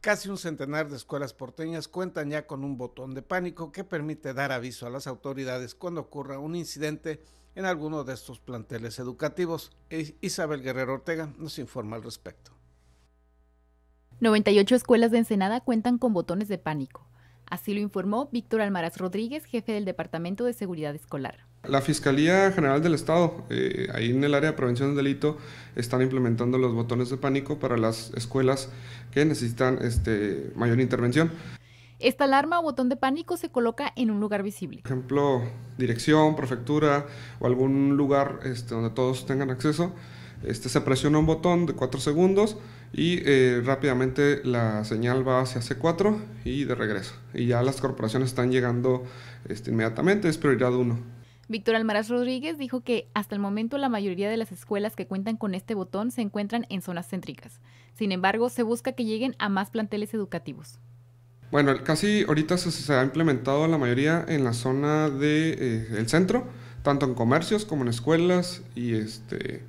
Casi un centenar de escuelas porteñas cuentan ya con un botón de pánico que permite dar aviso a las autoridades cuando ocurra un incidente en alguno de estos planteles educativos. E, Isabel Guerrero Ortega nos informa al respecto. 98 escuelas de Ensenada cuentan con botones de pánico. Así lo informó Víctor Almaraz Rodríguez, jefe del Departamento de Seguridad Escolar. La Fiscalía General del Estado, eh, ahí en el área de prevención del delito, están implementando los botones de pánico para las escuelas que necesitan este, mayor intervención. Esta alarma o botón de pánico se coloca en un lugar visible. Por ejemplo, dirección, prefectura o algún lugar este, donde todos tengan acceso. Este, se presiona un botón de 4 segundos y eh, rápidamente la señal va hacia C4 y de regreso. Y ya las corporaciones están llegando este, inmediatamente, es prioridad 1. Víctor Almaraz Rodríguez dijo que hasta el momento la mayoría de las escuelas que cuentan con este botón se encuentran en zonas céntricas. Sin embargo, se busca que lleguen a más planteles educativos. Bueno, casi ahorita se, ha implementado la mayoría en la zona del de, eh, centro, tanto en comercios como en escuelas y, este,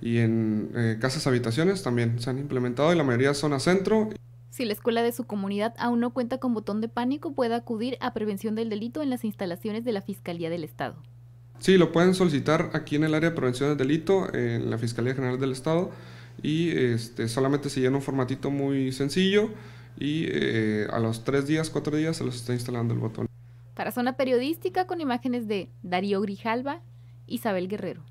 y en eh, casas habitaciones también se han implementado y la mayoría zona centro. Si la escuela de su comunidad aún no cuenta con botón de pánico, puede acudir a prevención del delito en las instalaciones de la Fiscalía del Estado. Sí, lo pueden solicitar aquí en el área de prevención del delito, en la Fiscalía General del Estado, y este, solamente se llena un formatito muy sencillo y eh, a los tres días, cuatro días se los está instalando el botón. Para Zona Periodística con imágenes de Darío Grijalva, Isabel Guerrero.